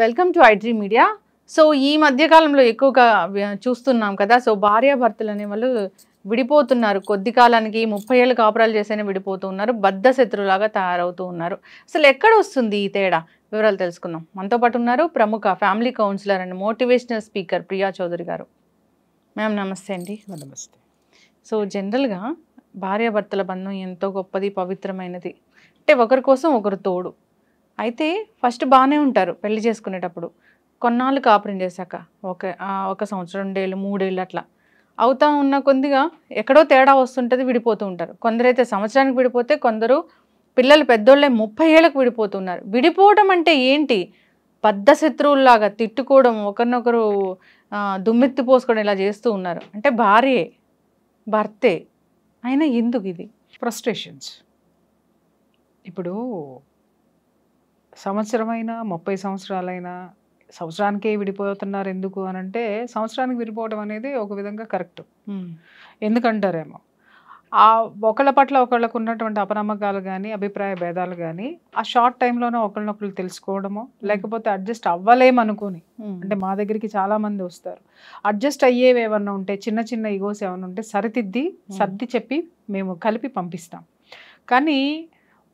Welcome to iDream Media so ఈ మధ్యకాలంలో ఎక్కువగా చూస్తున్నాం కదా సో భార్యాభర్తలు అనే వాళ్ళు విడిపోతున్నారు కొద్ది కాలానికి ముప్పై ఏళ్ళు కాపురాలు చేసైనా విడిపోతూ ఉన్నారు బద్ధ శత్రులాగా తయారవుతూ ఉన్నారు అసలు ఎక్కడ వస్తుంది ఈ తేడా వివరాలు తెలుసుకుందాం మనతో పాటు ఉన్నారు ప్రముఖ family counsellor and motivational speaker Priya Chaudhary గారు మ్యామ్ నమస్తే అండి నమస్తే సో జనరల్గా భార్యాభర్తల బంధం ఎంతో గొప్పది పవిత్రమైనది అంటే ఒకరి కోసం ఒకరు తోడు అయితే ఫస్ట్ బాగానే ఉంటారు పెళ్లి చేసుకునేటప్పుడు కొన్నాళ్ళు కాపురం చేశాక ఒక ఒక సంవత్సరం రెండేళ్ళు మూడేళ్ళు అట్లా అవుతా ఉన్న కొద్దిగా ఎక్కడో తేడా వస్తుంటుంది విడిపోతూ ఉంటారు కొందరైతే సంవత్సరానికి విడిపోతే కొందరు పిల్లలు పెద్దోళ్ళే ముప్పై ఏళ్ళకు విడిపోతున్నారు విడిపోవడం అంటే ఏంటి పెద్ద శత్రువుల్లాగా తిట్టుకోవడం ఒకరినొకరు దుమ్మెత్తి పోసుకోవడం ఇలా చేస్తూ ఉన్నారు అంటే భార్యే భర్తే అయినా ఎందుకు ఇది ఫ్రస్ట్రేషన్స్ ఇప్పుడు సంవత్సరమైనా ముప్పై సంవత్సరాలైనా సంవత్సరానికే విడిపోతున్నారు ఎందుకు అని అంటే సంవత్సరానికి విడిపోవడం అనేది ఒక విధంగా కరెక్ట్ ఎందుకంటారేమో ఆ ఒకళ్ళ పట్ల ఒకళ్ళకు ఉన్నటువంటి అపనమ్మకాలు కానీ అభిప్రాయ భేదాలు కానీ ఆ షార్ట్ టైంలోనే ఒకళ్ళనొకళ్ళు తెలుసుకోవడము లేకపోతే అడ్జస్ట్ అనుకుని అంటే మా దగ్గరికి చాలా మంది వస్తారు అడ్జస్ట్ అయ్యేవి ఏమన్నా ఉంటే చిన్న చిన్న ఈగోస్ ఏమైనా ఉంటే సరిదిద్ది సర్ది చెప్పి మేము కలిపి పంపిస్తాం కానీ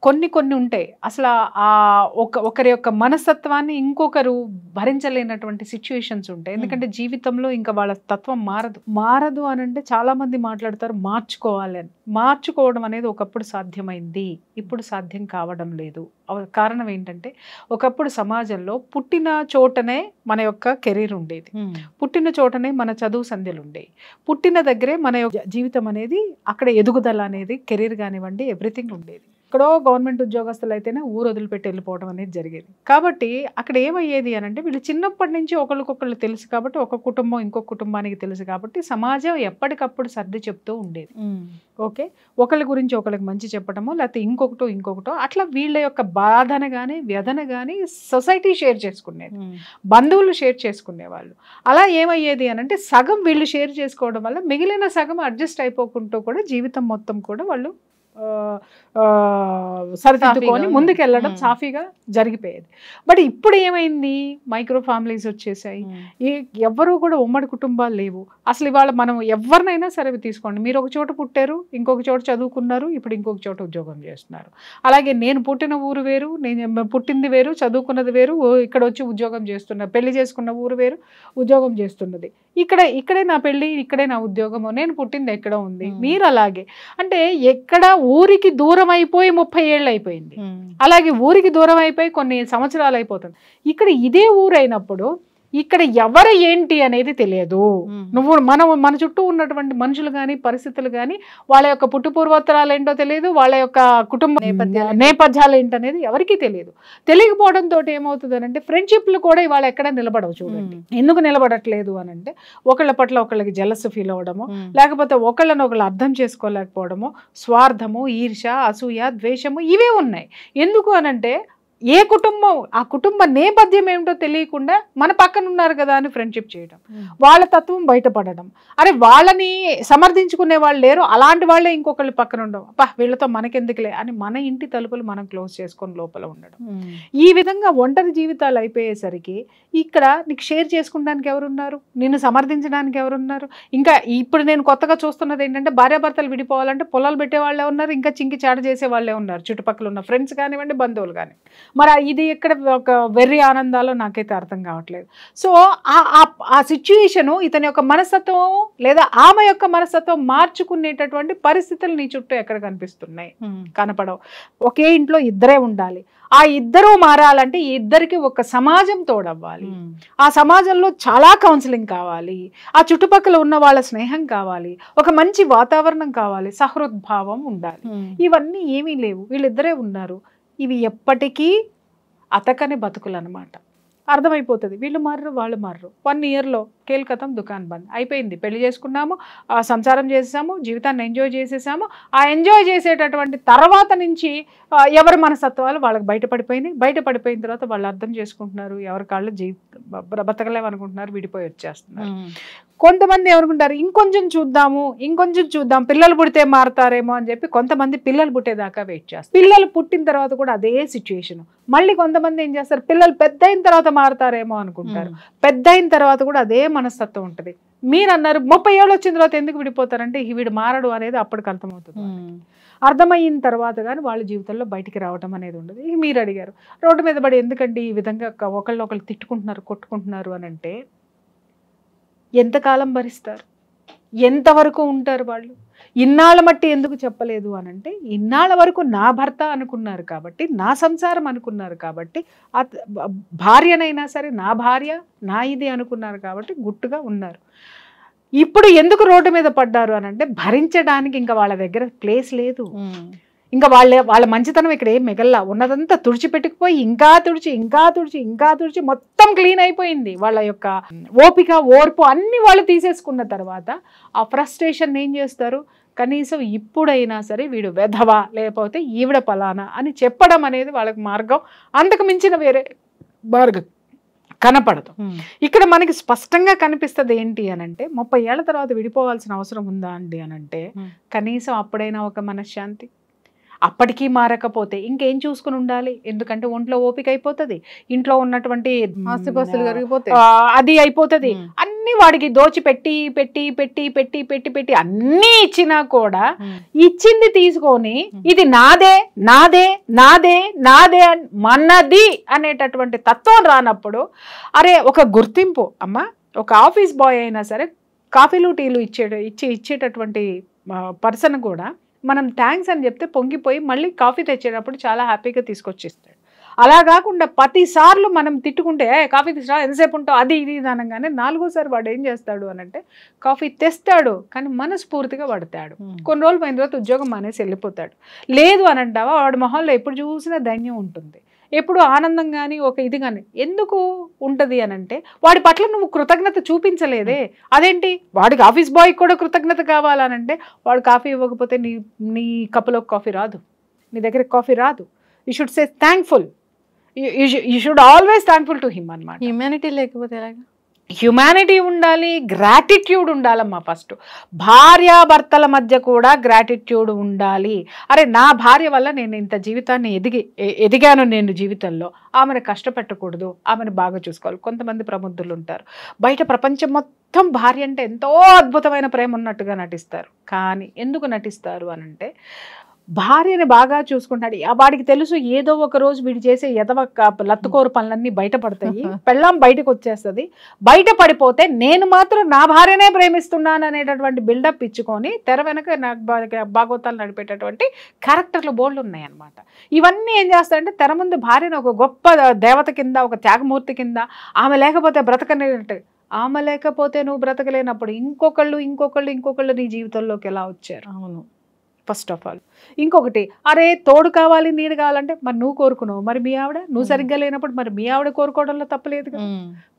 కొన్ని కొన్ని ఉంటాయి అసలు ఆ ఒక ఒకరి యొక్క మనస్తత్వాన్ని ఇంకొకరు భరించలేనటువంటి సిచ్యువేషన్స్ ఉంటాయి ఎందుకంటే జీవితంలో ఇంకా వాళ్ళ తత్వం మారదు మారదు అని అంటే చాలామంది మాట్లాడతారు మార్చుకోవాలి అని మార్చుకోవడం అనేది ఒకప్పుడు సాధ్యమైంది ఇప్పుడు సాధ్యం కావడం లేదు కారణం ఏంటంటే ఒకప్పుడు సమాజంలో పుట్టిన చోటనే మన యొక్క కెరీర్ ఉండేది పుట్టిన చోటనే మన చదువు సంధ్యలు ఉండేవి పుట్టిన దగ్గరే మన జీవితం అనేది అక్కడ ఎదుగుదల అనేది కెరీర్ కానివ్వండి ఎవ్రీథింగ్ ఉండేది ఎక్కడో గవర్నమెంట్ ఉద్యోగస్తులు అయితేనే ఊరు వదిలిపెట్టి వెళ్ళిపోవడం అనేది జరిగేది కాబట్టి అక్కడ ఏమయ్యేది అని అంటే వీళ్ళు చిన్నప్పటి నుంచి ఒకరికొకళ్ళు తెలుసు కాబట్టి ఒక కుటుంబం ఇంకొక కుటుంబానికి తెలుసు కాబట్టి సమాజం ఎప్పటికప్పుడు సర్ది చెప్తూ ఉండేది ఓకే ఒకరి గురించి ఒకరికి మంచి చెప్పడము లేకపోతే ఇంకొకటో ఇంకొకటో అట్లా వీళ్ళ యొక్క బాధన కానీ వ్యధన కానీ సొసైటీ షేర్ చేసుకునేది బంధువులు షేర్ చేసుకునేవాళ్ళు అలా ఏమయ్యేది అని అంటే సగం వీళ్ళు షేర్ చేసుకోవడం వల్ల మిగిలిన సగం అడ్జస్ట్ అయిపోకుంటూ కూడా జీవితం మొత్తం కూడా వాళ్ళు సరిదిద్దుకొని వెళ్ళడం సాఫీగా జరిగిపోయేది బట్ ఇప్పుడు ఏమైంది మైక్రో ఫ్యామిలీస్ వచ్చేసాయి ఎవ్వరూ కూడా ఉమ్మడి కుటుంబాలు లేవు అసలు ఇవాళ మనం ఎవరినైనా సరే తీసుకోండి మీరు ఒక చోట పుట్టారు ఇంకొక చోట చదువుకున్నారు ఇప్పుడు ఇంకొక చోట ఉద్యోగం చేస్తున్నారు అలాగే నేను పుట్టిన ఊరు వేరు నేను పుట్టింది వేరు చదువుకున్నది వేరు ఇక్కడ వచ్చి ఉద్యోగం చేస్తున్న పెళ్లి చేసుకున్న ఊరు వేరు ఉద్యోగం చేస్తున్నది ఇక్కడ ఇక్కడే నా పెళ్ళి ఇక్కడే నా ఉద్యోగము నేను పుట్టింది ఎక్కడ ఉంది మీరు అలాగే అంటే ఎక్కడ ఊరికి దూరం అయిపోయి ముప్పై ఏళ్ళు అయిపోయింది అలాగే ఊరికి దూరం అయిపోయి కొన్ని సంవత్సరాలు అయిపోతుంది ఇక్కడ ఇదే ఊరైనప్పుడు ఇక్కడ ఎవరు ఏంటి అనేది తెలియదు నువ్వు మనం మన చుట్టూ ఉన్నటువంటి మనుషులు కానీ పరిస్థితులు కానీ వాళ్ళ యొక్క పుట్టుపూర్వోత్తరాలు ఏంటో తెలియదు వాళ్ళ యొక్క కుటుంబ నేపథ్యాలు ఏంటనేది ఎవరికీ తెలియదు తెలియకపోవడంతో ఏమవుతుంది అంటే ఫ్రెండ్షిప్లు కూడా ఇవాళ ఎక్కడ నిలబడవు చూడండి ఎందుకు నిలబడట్లేదు అని అంటే ఒకళ్ళ పట్ల ఒకళ్ళకి జలస్సు ఫీల్ అవ్వడము లేకపోతే ఒకళ్ళని ఒకళ్ళు అర్థం చేసుకోలేకపోవడము స్వార్థము ఈర్ష అసూయ ద్వేషము ఇవే ఉన్నాయి ఎందుకు అనంటే ఏ కుటుంబం ఆ కుటుంబ నేపథ్యం ఏమిటో తెలియకుండా మన పక్కన ఉన్నారు కదా అని ఫ్రెండ్షిప్ చేయడం వాళ్ళ తత్వం బయటపడడం అరే వాళ్ళని సమర్థించుకునే వాళ్ళు లేరు అలాంటి వాళ్ళే ఇంకొకళ్ళు పక్కన ఉండవు అప్ప వీళ్ళతో మనకెందుకులే అని మన ఇంటి తలుపులు మనం క్లోజ్ చేసుకొని లోపల ఉండడం ఈ విధంగా ఒంటరి జీవితాలు అయిపోయేసరికి ఇక్కడ నీకు షేర్ చేసుకోవడానికి ఎవరున్నారు నిన్ను సమర్థించడానికి ఎవరున్నారు ఇంకా ఇప్పుడు నేను కొత్తగా చూస్తున్నది ఏంటంటే భార్యాభర్తలు విడిపోవాలంటే పొలాలు పెట్టే వాళ్ళే ఉన్నారు ఇంకా చింకి చాట చేసే వాళ్ళే ఉన్నారు చుట్టుపక్కల ఉన్న ఫ్రెండ్స్ కానివ్వండి బంధువులు కానివ్వండి మరి ఇది ఇక్కడ ఒక వెర్రి ఆనందాలో నాకైతే అర్థం కావట్లేదు సో ఆ సిచ్యుయేషను ఇతని యొక్క మనస్తత్వం లేదా ఆమె యొక్క మనస్తత్వం మార్చుకునేటటువంటి పరిస్థితులు నీ చుట్టూ ఎక్కడ కనిపిస్తున్నాయి కనపడవు ఒకే ఇంట్లో ఇద్దరే ఉండాలి ఆ ఇద్దరూ మారాలంటే ఈ ఇద్దరికి ఒక సమాజం తోడవ్వాలి ఆ సమాజంలో చాలా కౌన్సిలింగ్ కావాలి ఆ చుట్టుపక్కల ఉన్న వాళ్ళ స్నేహం కావాలి ఒక మంచి వాతావరణం కావాలి సహృద్భావం ఉండాలి ఇవన్నీ ఏమీ లేవు వీళ్ళిద్దరే ఉన్నారు ఇవి ఎప్పటికీ అతకని బతుకులు అనమాట అర్థమైపోతుంది వీళ్ళు మారరు వాళ్ళు మారరు వన్ ఇయర్లో కేల్కతం దుకాన్ బంద్ అయిపోయింది పెళ్లి చేసుకున్నాము సంసారం చేసేసాము జీవితాన్ని ఎంజాయ్ చేసేసాము ఆ ఎంజాయ్ చేసేటటువంటి తర్వాత నుంచి ఎవరి మనసత్వాలు వాళ్ళకి బయటపడిపోయినాయి బయటపడిపోయిన తర్వాత వాళ్ళు అర్థం చేసుకుంటున్నారు ఎవరి కాళ్ళు జీవి బ్రతకలేమనుకుంటున్నారు విడిపోయి వచ్చేస్తున్నారు కొంతమంది ఏమనుకుంటారు ఇంకొంచెం చూద్దాము ఇంకొంచెం చూద్దాం పిల్లలు పుడితే మారతారేమో అని చెప్పి కొంతమంది పిల్లలు పుట్టేదాకా వెయిట్ చేస్తారు పిల్లలు పుట్టిన తర్వాత కూడా అదే సిచ్యువేషన్ మళ్ళీ కొంతమంది ఏం చేస్తారు పిల్లలు పెద్ద అయిన తర్వాత మారతారేమో అనుకుంటారు పెద్ద అయిన తర్వాత కూడా అదే మనస్తత్వం ఉంటుంది మీరు అన్నారు ముప్పై ఏళ్ళు వచ్చిన తర్వాత ఎందుకు విడిపోతారంటే వీడు మారడు అనేది అప్పటికి అర్థమవుతుంది అర్థమైన తర్వాత కానీ వాళ్ళ జీవితంలో బయటికి రావడం అనేది ఉండదు ఇక మీరు అడిగారు రోడ్డు మీద పడి ఎందుకండి ఈ విధంగా ఒకళ్ళు ఒకళ్ళు తిట్టుకుంటున్నారు కొట్టుకుంటున్నారు అని అంటే ఎంతకాలం భరిస్తారు ఎంతవరకు ఉంటారు వాళ్ళు ఇన్నాళ్ళ మట్టి ఎందుకు చెప్పలేదు అని అంటే ఇన్నాళ్ళ వరకు నా భర్త అనుకున్నారు కాబట్టి నా సంసారం అనుకున్నారు కాబట్టి భార్యనైనా సరే నా భార్య నా ఇది అనుకున్నారు కాబట్టి గుట్టుగా ఉన్నారు ఇప్పుడు ఎందుకు రోడ్డు మీద పడ్డారు అనంటే భరించడానికి ఇంకా వాళ్ళ దగ్గర ప్లేస్ లేదు ఇంకా వాళ్ళ వాళ్ళ మంచితనం ఇక్కడ ఏం మిగల్లా ఉన్నదంతా తుడిచిపెట్టుకుపోయి ఇంకా తుడిచి ఇంకా తుడిచి ఇంకా తుడిచి మొత్తం క్లీన్ అయిపోయింది వాళ్ళ యొక్క ఓపిక ఓర్పు అన్ని వాళ్ళు తీసేసుకున్న తర్వాత ఆ ఫ్రస్ట్రేషన్ ఏం చేస్తారు కనీసం ఇప్పుడైనా సరే వీడు వెధవా లేకపోతే ఈవిడ పలానా అని చెప్పడం అనేది వాళ్ళకి మార్గం అంతకు మించిన వేరే మార్గం కనపడదు ఇక్కడ మనకి స్పష్టంగా కనిపిస్తుంది ఏంటి అని అంటే ముప్పై ఏళ్ళ తర్వాత విడిపోవాల్సిన అవసరం ఉందా అండి అని అంటే కనీసం అప్పుడైనా ఒక మనశ్శాంతి అప్పటికీ మారకపోతే ఇంకేం చూసుకుని ఉండాలి ఎందుకంటే ఒంట్లో ఓపిక అయిపోతుంది ఇంట్లో ఉన్నటువంటి అది అయిపోతుంది అన్ని వాడికి దోచి పెట్టి పెట్టి పెట్టి పెట్టి పెట్టి పెట్టి అన్ని ఇచ్చినా కూడా ఇచ్చింది తీసుకొని ఇది నాదే నాదే నాదే నాదే మనది అనేటటువంటి తత్వం రానప్పుడు అరే ఒక గుర్తింపు అమ్మ ఒక ఆఫీస్ బాయ్ అయినా సరే కాఫీలు టీలు ఇచ్చే ఇచ్చి ఇచ్చేటటువంటి పర్సన్ కూడా మనం థ్యాంక్స్ అని చెప్తే పొంగిపోయి మళ్ళీ కాఫీ తెచ్చేటప్పుడు చాలా హ్యాపీగా తీసుకొచ్చిస్తాడు అలా కాకుండా ప్రతిసార్లు మనం తిట్టుకుంటే కాఫీ తీసుకురా ఎంతసేపు ఉంటావు అది ఇది అనగానే నాలుగోసారి వాడు ఏం చేస్తాడు అనంటే కాఫీ తెస్తాడు కానీ మనస్ఫూర్తిగా పడతాడు hmm. కొన్ని రోజులు పోయిన తర్వాత ఉద్యోగం మానేసి వెళ్ళిపోతాడు లేదు అని అంటావా వాడు మొహంలో ఎప్పుడు చూసినా ధైన్యం ఉంటుంది ఎప్పుడు ఆనందం కానీ ఒక ఇది కానీ ఎందుకు ఉంటుంది అని అంటే వాడి పట్ల నువ్వు కృతజ్ఞత చూపించలేదే అదేంటి వాడికి ఆఫీస్ బాయ్కి కూడా కృతజ్ఞత కావాలనంటే వాడు కాఫీ ఇవ్వకపోతే నీ నీ కప్పులో కాఫీ రాదు నీ దగ్గర కాఫీ రాదు you should say thankful you should always thankful to him అనమాట హ్యూమానిటీ లేకపోతే ఎలాగా హ్యుమానిటీ ఉండాలి గ్రాటిట్యూడ్ ఉండాలమ్మా ఫస్ట్ భార్యాభర్తల మధ్య కూడా గ్రాటిట్యూడ్ ఉండాలి అరే నా భార్య వల్ల నేను ఇంత జీవితాన్ని ఎదిగి ఎదిగాను నేను జీవితంలో ఆమెను కష్టపెట్టకూడదు ఆమెను బాగా చూసుకోవాలి కొంతమంది ప్రముద్ధులు ఉంటారు బయట ప్రపంచం మొత్తం భార్య అంటే ఎంతో అద్భుతమైన ప్రేమ ఉన్నట్టుగా నటిస్తారు కానీ ఎందుకు నటిస్తారు అనంటే భార్యని బాగా చూసుకుంటాడు వాడికి తెలుసు ఏదో ఒక రోజు వీడు చేసే ఎదవ లత్తుకోరు పనులన్నీ బయటపడతాయి పెళ్ళాం బయటకు వచ్చేస్తుంది బయట పడిపోతే నేను మాత్రం నా భార్యనే ప్రేమిస్తున్నాను అనేటటువంటి బిల్డప్ ఇచ్చుకొని తెర వెనక నాకు భాగోతాలు నడిపేటటువంటి క్యారెక్టర్లు బోల్డ్ ఉన్నాయన్నమాట ఇవన్నీ ఏం చేస్తాయంటే తెర ముందు భార్యను ఒక గొప్ప దేవత కింద ఒక త్యాగమూర్తి కింద ఆమె లేకపోతే బ్రతకనేటట్టు ఆమె లేకపోతే నువ్వు బ్రతకలేనప్పుడు ఇంకొకళ్ళు ఇంకొకళ్ళు ఇంకొకళ్ళు నీ జీవితంలోకి ఎలా వచ్చారు అవును ఫస్ట్ ఆఫ్ ఆల్ ఇంకొకటి అరే తోడు కావాలి నీడు కావాలంటే మరి నువ్వు కోరుకున్నావు మరి మీ ఆవిడ నువ్వు సరిగ్గా లేనప్పుడు మరి మీ ఆవిడ కోరుకోవడంలో తప్పలేదు కదా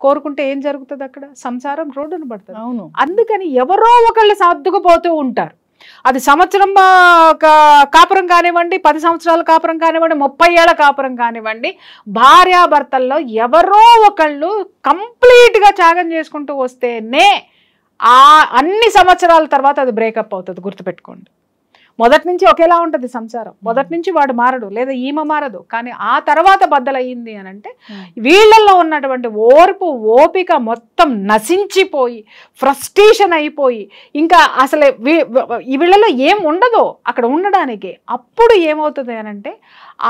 కోరుకుంటే ఏం జరుగుతుంది అక్కడ సంసారం రోడ్డును పడుతుంది అవును అందుకని ఎవరో ఒకళ్ళు సర్దుకుపోతూ ఉంటారు అది సంవత్సరం కాపురం కానివ్వండి పది సంవత్సరాల కాపురం కానివ్వండి ముప్పై ఏళ్ళ కాపురం కానివ్వండి భార్యాభర్తల్లో ఎవరో ఒకళ్ళు కంప్లీట్గా త్యాగం చేసుకుంటూ వస్తేనే ఆ అన్ని సంవత్సరాల తర్వాత అది బ్రేకప్ అవుతుంది గుర్తుపెట్టుకోండి మొదటి నుంచి ఒకేలా ఉంటుంది సంసారం మొదటి నుంచి వాడు మారడు లేదా ఈమె మారదు కానీ ఆ తర్వాత బద్దలయ్యింది అని అంటే వీళ్ళల్లో ఉన్నటువంటి ఓర్పు ఓపిక మొత్తం నశించిపోయి ఫ్రస్ట్రేషన్ అయిపోయి ఇంకా అసలు వీళ్ళలో ఏం ఉండదు అక్కడ ఉండడానికి అప్పుడు ఏమవుతుంది అనంటే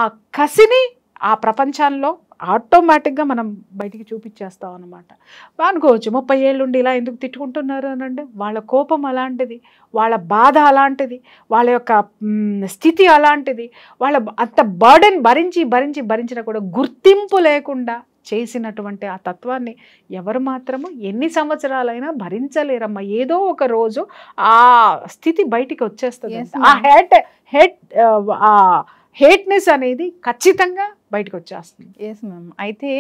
ఆ కసిని ఆ ప్రపంచంలో ఆటోమేటిక్గా మనం బయటికి చూపించేస్తాం అనమాట అనుకోవచ్చు ముప్పై ఏళ్ళుండి ఇలా ఎందుకు తిట్టుకుంటున్నారు అనండి వాళ్ళ కోపం అలాంటిది వాళ్ళ బాధ అలాంటిది వాళ్ళ యొక్క స్థితి అలాంటిది వాళ్ళ అంత బర్డెన్ భరించి భరించి భరించినా కూడా గుర్తింపు లేకుండా చేసినటువంటి ఆ తత్వాన్ని ఎవరు మాత్రము ఎన్ని సంవత్సరాలైనా భరించలేరమ్మా ఏదో ఒక రోజు ఆ స్థితి బయటికి వచ్చేస్తుంది ఆ హేట్ హేట్ ఆ హేట్నెస్ అనేది ఖచ్చితంగా బయటకు వచ్చేస్తుంది ఎస్ మ్యామ్ అయితే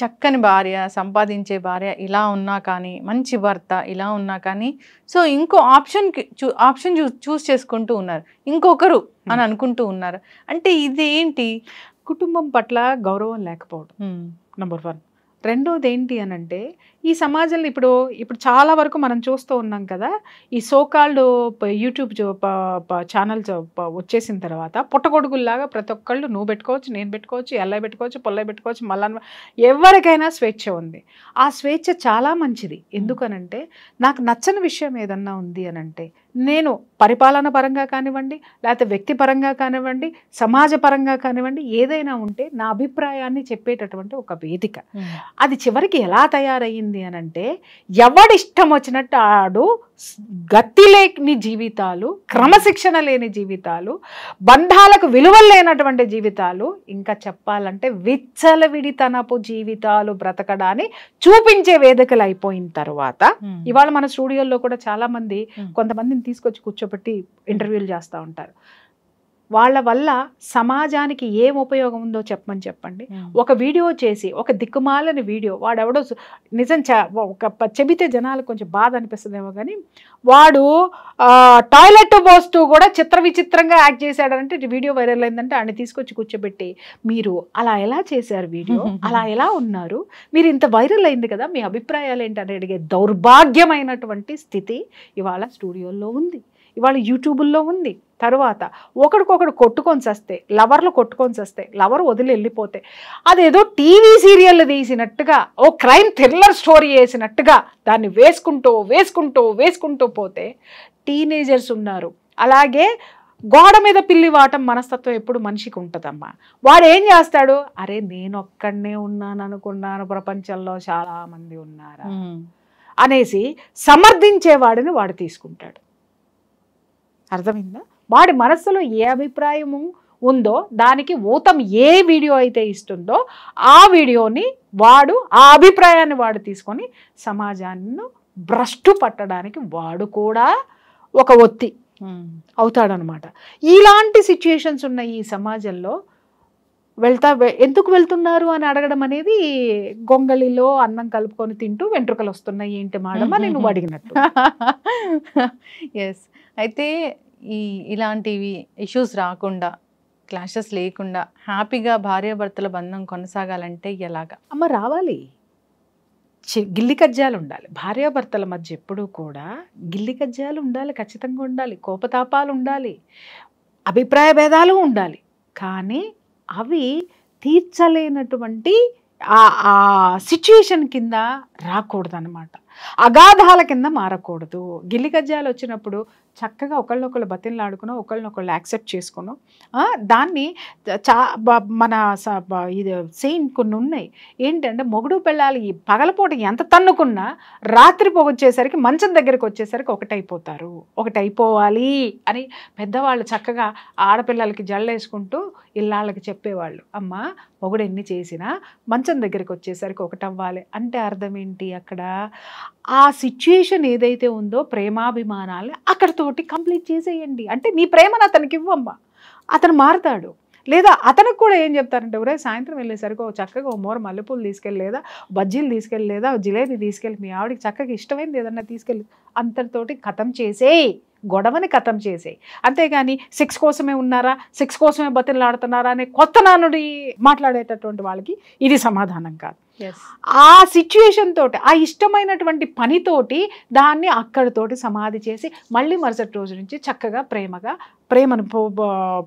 చక్కని భార్య సంపాదించే భార్య ఇలా ఉన్నా కానీ మంచి భర్త ఇలా ఉన్నా కానీ సో ఇంకో ఆప్షన్కి చూ ఆప్షన్ చూ చూస్ చేసుకుంటూ ఉన్నారు ఇంకొకరు అని hmm. అనుకుంటూ ఉన్నారు అంటే ఇదేంటి కుటుంబం పట్ల గౌరవం లేకపోవడం నెంబర్ hmm. వన్ రెండోది ఏంటి అని అంటే ఈ సమాజంలో ఇప్పుడు ఇప్పుడు చాలా వరకు మనం చూస్తూ ఉన్నాం కదా ఈ సోకాల్డ్ యూట్యూబ్ ఛానల్స్ వచ్చేసిన తర్వాత పుట్టగొడుగుల్లాగా ప్రతి ఒక్కళ్ళు నువ్వు పెట్టుకోవచ్చు నేను పెట్టుకోవచ్చు ఎల్ల పెట్టుకోవచ్చు పొల్ల పెట్టుకోవచ్చు మళ్ళా ఎవరికైనా స్వేచ్ఛ ఉంది ఆ స్వేచ్ఛ చాలా మంచిది ఎందుకనంటే నాకు నచ్చని విషయం ఏదన్నా ఉంది అనంటే నేను పరిపాలన పరంగా కానివ్వండి లేకపోతే వ్యక్తి పరంగా కానివ్వండి సమాజ పరంగా కానివ్వండి ఏదైనా ఉంటే నా అభిప్రాయాన్ని చెప్పేటటువంటి ఒక వేదిక అది చివరికి ఎలా తయారయ్యింది అనంటే ఎవడిష్టం వచ్చినట్టు ఆడు గతి లేని జీవితాలు క్రమశిక్షణ లేని జీవితాలు బంధాలకు విలువలు లేనటువంటి జీవితాలు ఇంకా చెప్పాలంటే విచ్చలవిడితనపు జీవితాలు బ్రతకడాన్ని చూపించే వేదికలు అయిపోయిన తర్వాత ఇవాళ మన స్టూడియోల్లో కూడా చాలామంది కొంతమందిని తీసుకొచ్చి కూర్చోబెట్టి ఇంటర్వ్యూలు చేస్తూ ఉంటారు వాళ్ళ వల్ల సమాజానికి ఏం ఉపయోగం ఉందో చెప్పమని చెప్పండి ఒక వీడియో చేసి ఒక దిక్కుమాలని వీడియో వాడెవడో నిజం ఒక చెబితే జనాలు కొంచెం బాధ అనిపిస్తుందేమో కానీ వాడు టాయిలెట్ పోస్తూ కూడా చిత్ర విచిత్రంగా యాక్ట్ చేశాడంటే వీడియో వైరల్ అయిందంటే ఆయన తీసుకొచ్చి కూర్చోబెట్టి మీరు అలా ఎలా చేశారు వీడియో అలా ఎలా ఉన్నారు మీరు ఇంత వైరల్ అయింది కదా మీ అభిప్రాయాలు ఏంటని అడిగే దౌర్భాగ్యమైనటువంటి స్థితి ఇవాళ స్టూడియోలో ఉంది ఇవాళ యూట్యూబుల్లో ఉంది తర్వాత ఒకరికొకడు కొట్టుకొని చస్తే లవర్లు కొట్టుకొని చస్తే లవర్ వదిలి వెళ్ళిపోతే అదేదో టీవీ సీరియల్ తీసినట్టుగా ఓ క్రైమ్ థ్రిల్లర్ స్టోరీ వేసినట్టుగా దాన్ని వేసుకుంటూ వేసుకుంటూ వేసుకుంటూ పోతే టీనేజర్స్ ఉన్నారు అలాగే గోడ మీద పిల్లి వాటం మనస్తత్వం ఎప్పుడు మనిషికి ఉంటుందమ్మా వాడు ఏం చేస్తాడు అరే నేను ఒక్కడనే ఉన్నాను అనుకున్నాను ప్రపంచంలో చాలామంది ఉన్నారా అనేసి సమర్థించేవాడిని వాడు తీసుకుంటాడు అర్థమైందా వాడి మనస్సులో ఏ అభిప్రాయము ఉందో దానికి ఊతం ఏ వీడియో అయితే ఇస్తుందో ఆ వీడియోని వాడు ఆ అభిప్రాయాన్ని వాడు తీసుకొని సమాజాన్ని భ్రష్టు పట్టడానికి వాడు కూడా ఒక ఒత్తి అవుతాడనమాట ఇలాంటి సిచ్యుయేషన్స్ ఉన్న ఈ సమాజంలో వెళ్తా ఎందుకు వెళ్తున్నారు అని అడగడం అనేది గొంగళిలో అన్నం కలుపుకొని తింటూ వెంట్రుకలు వస్తున్నాయి ఏంటి మేడం అని నువ్వు అడిగినట్టు ఎస్ అయితే ఈ ఇలాంటివి ఇష్యూస్ రాకుండా క్లాషెస్ లేకుండా హ్యాపీగా భార్యాభర్తల బంధం కొనసాగాలంటే ఎలాగా అమ్మ రావాలి గిల్లి కజ్జాలు ఉండాలి భార్యాభర్తల మధ్య ఎప్పుడూ కూడా గిల్లి కజ్జాలు ఉండాలి ఖచ్చితంగా ఉండాలి కోపతాపాలు ఉండాలి అభిప్రాయ భేదాలు ఉండాలి కానీ అవి తీర్చలేనటువంటి ఆ సిచ్యుయేషన్ కింద రాకూడదనమాట అగాధాల కింద మారకూడదు గిల్లిగజ్జాలు వచ్చినప్పుడు చక్కగా ఒకళ్ళనొకళ్ళు బతిలాడుకునో ఒకళ్ళనొకళ్ళు యాక్సెప్ట్ చేసుకున్నాం దాన్ని చా మన ఇది సెయిన్ కొన్ని ఉన్నాయి ఏంటంటే మొగుడు పిల్లలు ఈ పగలపూట ఎంత తన్నుకున్నా రాత్రి వచ్చేసరికి మంచం దగ్గరికి వచ్చేసరికి ఒకటైపోతారు ఒకటైపోవాలి అని పెద్దవాళ్ళు చక్కగా ఆడపిల్లలకి జల్లేసుకుంటూ ఇళ్ళకి చెప్పేవాళ్ళు అమ్మ మొగుడు ఎన్ని చేసినా మంచం దగ్గరికి వచ్చేసరికి ఒకటవ్వాలి అంటే అర్థం ఏంటి అక్కడ ఆ సిచ్యుయేషన్ ఏదైతే ఉందో ప్రేమాభిమానాలు అక్కడితోటి కంప్లీట్ చేసేయండి అంటే నీ ప్రేమను అతనికి ఇవ్వమ్మా అతను మారుతాడు లేదా అతనికి కూడా ఏం చెప్తారంటే ఒరే సాయంత్రం వెళ్ళేసరికి ఓ చక్కగా ఓ మోర మల్లెపూలు తీసుకెళ్ళి లేదా బజ్జీలు తీసుకెళ్ళి లేదా జిలేబీ తీసుకెళ్ళి మీ ఆవిడకి చక్కగా ఇష్టమైంది ఏదన్నా తీసుకెళ్ళి అంతటితోటి కథం చేసేయి గొడవని కథం చేసేయి అంతేగాని సెక్స్ కోసమే ఉన్నారా సెక్స్ కోసమే బతిలాడుతున్నారా అనే కొత్త నానుడి మాట్లాడేటటువంటి వాళ్ళకి ఇది సమాధానం కాదు ఆ సిచ్యుయేషన్ తోటి ఆ ఇష్టమైనటువంటి పనితోటి దాన్ని అక్కడితోటి సమాధి చేసి మళ్ళీ మరుసటి రోజు నుంచి చక్కగా ప్రేమగా ప్రేమను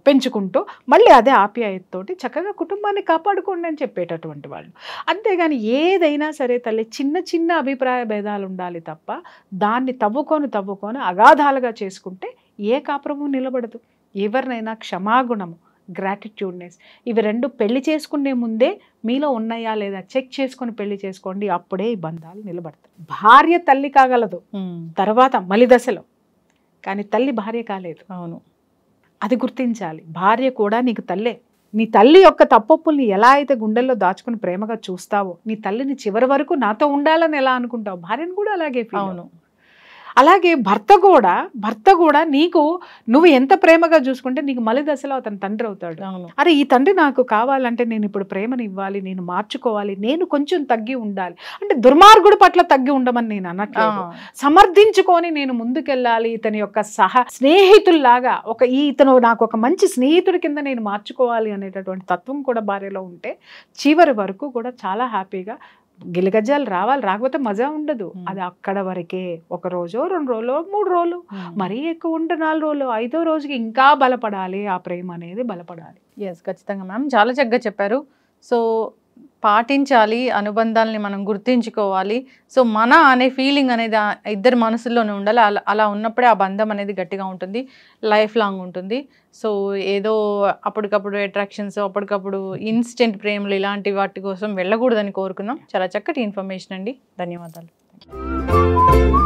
పెంచుకుంటూ మళ్ళీ అదే ఆప్యాయతతోటి చక్కగా కుటుంబాన్ని కాపాడుకోండి అని చెప్పేటటువంటి వాళ్ళు అంతేగాని ఏదైనా సరే తల్లి చిన్న చిన్న అభిప్రాయ భేదాలు ఉండాలి తప్ప దాన్ని తవ్వుకొని తవ్వుకొని అగాధాలుగా చేసుకుంటే ఏ కాపురము నిలబడదు ఎవరినైనా క్షమాగుణము గ్రాటిట్యూడ్నెస్ ఇవి రెండు పెళ్లి చేసుకునే ముందే మీలో ఉన్నాయా లేదా చెక్ చేసుకొని పెళ్లి చేసుకోండి అప్పుడే ఈ బంధాలు నిలబడతాయి భార్య తల్లి కాగలదు తర్వాత మలి దశలో కానీ తల్లి భార్య కాలేదు అవును అది గుర్తించాలి భార్య కూడా నీకు తల్లే నీ తల్లి యొక్క తప్పొప్పుల్ని ఎలా అయితే గుండెల్లో దాచుకుని ప్రేమగా చూస్తావో నీ తల్లిని చివరి వరకు నాతో ఉండాలని ఎలా అనుకుంటావు భార్యను కూడా అలాగే అవును అలాగే భర్త కూడా భర్త కూడా నీకు నువ్వు ఎంత ప్రేమగా చూసుకుంటే నీకు మలి దశలో అతని తండ్రి అవుతాడు అరే ఈ తండ్రి నాకు కావాలంటే నేను ఇప్పుడు ప్రేమను ఇవ్వాలి నేను మార్చుకోవాలి నేను కొంచెం తగ్గి ఉండాలి అంటే దుర్మార్గుడు పట్ల తగ్గి ఉండమని నేను అన్నట్టు సమర్థించుకొని నేను ముందుకెళ్ళాలి ఇతని యొక్క సహ స్నేహితుల్లాగా ఒక ఈ ఇతను నాకు ఒక మంచి స్నేహితుడి కింద నేను మార్చుకోవాలి అనేటటువంటి తత్వం కూడా భార్యలో ఉంటే చివరి వరకు కూడా చాలా హ్యాపీగా గిలగజ్జాలు రావాలి రాకపోతే మజా ఉండదు అది అక్కడ వరకే ఒక రోజు రెండు రోజులు మూడు రోజులు మరీ ఎక్కువ ఉంటే నాలుగు రోజులు ఐదో రోజుకి ఇంకా బలపడాలి ఆ ప్రేమ అనేది బలపడాలి ఎస్ ఖచ్చితంగా మ్యామ్ చాలా చక్కగా చెప్పారు సో పాటించాలి అనుబంధాలని మనం గుర్తించుకోవాలి సో మన అనే ఫీలింగ్ అనేది ఇద్దరి మనసుల్లోనే ఉండాలి అలా అలా ఉన్నప్పుడే ఆ బంధం అనేది గట్టిగా ఉంటుంది లైఫ్ లాంగ్ ఉంటుంది సో ఏదో అప్పటికప్పుడు అట్రాక్షన్స్ అప్పటికప్పుడు ఇన్స్టెంట్ ప్రేమలు ఇలాంటి వాటి కోసం వెళ్ళకూడదని కోరుకున్నాం చాలా చక్కటి ఇన్ఫర్మేషన్ అండి ధన్యవాదాలు